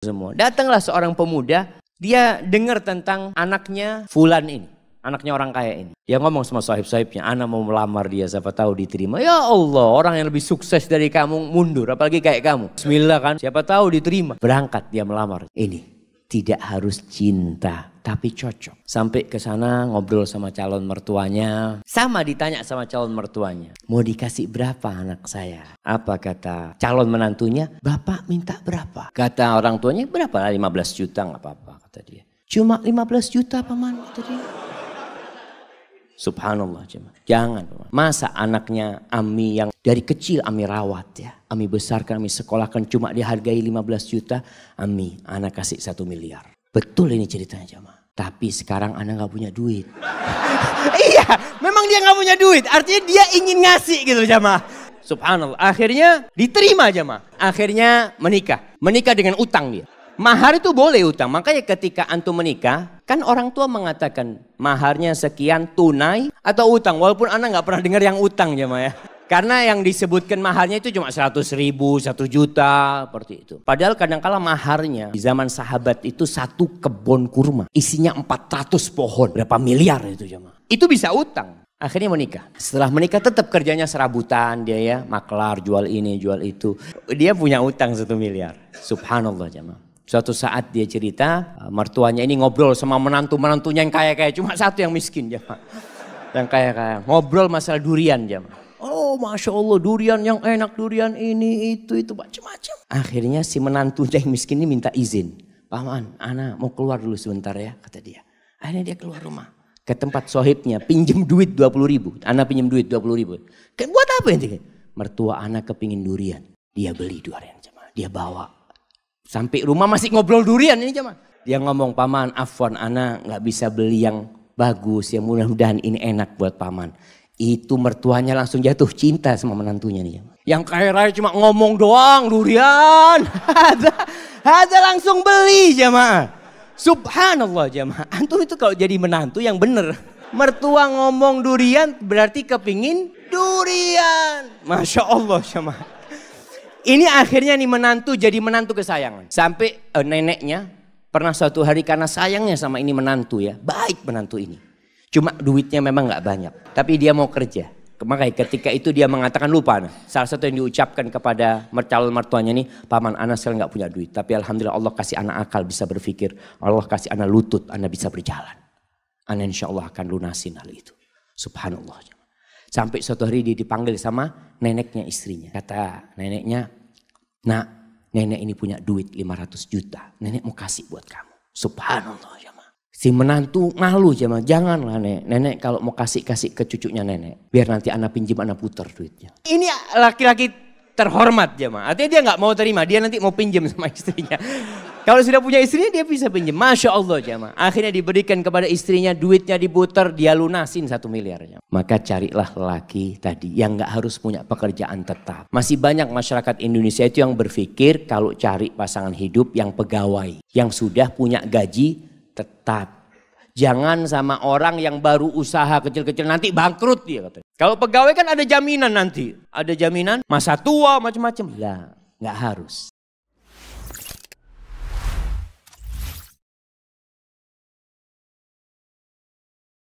semua. Datanglah seorang pemuda, dia dengar tentang anaknya Fulan ini. Anaknya orang kaya ini. Dia ngomong sama sahib-sahibnya, anak mau melamar dia, siapa tahu diterima. Ya Allah, orang yang lebih sukses dari kamu mundur, apalagi kayak kamu. Bismillah kan, siapa tahu diterima. Berangkat dia melamar. Ini tidak harus cinta, tapi cocok. Sampai ke sana ngobrol sama calon mertuanya, sama ditanya sama calon mertuanya, mau dikasih berapa anak saya? Apa kata calon menantunya? Bapak minta berapa? Kata orang tuanya, berapa? 15 juta nggak apa-apa kata dia. Cuma 15 juta paman kata Subhanallah jemaah. Jangan. Masa anaknya Ami yang dari kecil Ami rawat ya. Ami besarkan, Ami sekolahkan cuma dihargai 15 juta. Ami anak kasih satu miliar. Betul ini ceritanya jemaah. Tapi sekarang anak gak punya duit. iya, memang dia gak punya duit. Artinya dia ingin ngasih gitu jemaah. Subhanallah. Akhirnya diterima jemaah. Akhirnya menikah. Menikah dengan utang dia. Mahar itu boleh utang. Makanya ketika antum menikah, Kan orang tua mengatakan maharnya sekian tunai atau utang. Walaupun anak nggak pernah dengar yang utang ya Maya. Karena yang disebutkan maharnya itu cuma 100 ribu, 1 juta, seperti itu. Padahal kadangkala maharnya di zaman sahabat itu satu kebun kurma. Isinya 400 pohon, berapa miliar itu jemaah. Ya, itu bisa utang. Akhirnya menikah. Setelah menikah tetap kerjanya serabutan dia ya. Maklar, jual ini, jual itu. Dia punya utang satu miliar. Subhanallah jemaah. Ya, Suatu saat dia cerita, eh, mertuanya ini ngobrol sama menantu-menantunya yang kaya-kaya. Cuma satu yang miskin, jemaah. Yang kaya-kaya. Ngobrol masalah durian, jemaah. Oh, Masya Allah, durian yang enak, durian ini, itu, itu, macam-macam. Akhirnya si menantunya yang miskin ini minta izin. Paman, Ana mau keluar dulu sebentar ya, kata dia. Akhirnya dia keluar rumah ke tempat sohibnya, pinjem duit 20 ribu. Ana pinjem duit 20 ribu. Buat apa ini? Mertua Ana kepingin durian. Dia beli durian, jemaah. Dia bawa Sampai rumah masih ngobrol durian ini cuman. Dia ngomong, paman afwan Ana nggak bisa beli yang bagus, yang mudah-mudahan ini enak buat paman. Itu mertuanya langsung jatuh cinta sama menantunya nih. Yang kaya raya cuma ngomong doang durian. Ada, ada langsung beli jemaah. Subhanallah jemaah. Antum itu kalau jadi menantu yang bener. Mertua ngomong durian berarti kepingin durian. Masya Allah jemaah. Ini akhirnya nih menantu jadi menantu kesayangan. Sampai uh, neneknya pernah suatu hari karena sayangnya sama ini menantu ya. Baik menantu ini. Cuma duitnya memang nggak banyak. Tapi dia mau kerja. Makanya ketika itu dia mengatakan lupa. Nah. Salah satu yang diucapkan kepada calon mertuanya nih Paman anak sekarang nggak punya duit. Tapi Alhamdulillah Allah kasih anak akal bisa berpikir. Allah kasih anak lutut. Anak bisa berjalan. Anak insya Allah akan lunasin hal itu. Subhanallah. Sampai suatu hari dia dipanggil sama neneknya istrinya. Kata neneknya, nak nenek ini punya duit 500 juta. Nenek mau kasih buat kamu. Subhanallah ya Si menantu malu ya Janganlah nenek. Nenek kalau mau kasih-kasih ke cucunya nenek. Biar nanti anak pinjam anak putar duitnya. Ini laki-laki terhormat jama. Ya Artinya dia nggak mau terima. Dia nanti mau pinjam sama istrinya. Kalau sudah punya istrinya dia bisa pinjam. Masya Allah jamaah. Akhirnya diberikan kepada istrinya duitnya dibuter dia lunasin satu miliarnya. Maka carilah laki tadi yang nggak harus punya pekerjaan tetap. Masih banyak masyarakat Indonesia itu yang berpikir kalau cari pasangan hidup yang pegawai. Yang sudah punya gaji tetap. Jangan sama orang yang baru usaha kecil-kecil nanti bangkrut dia katanya. Kalau pegawai kan ada jaminan nanti. Ada jaminan masa tua macam-macam. Lah nggak harus.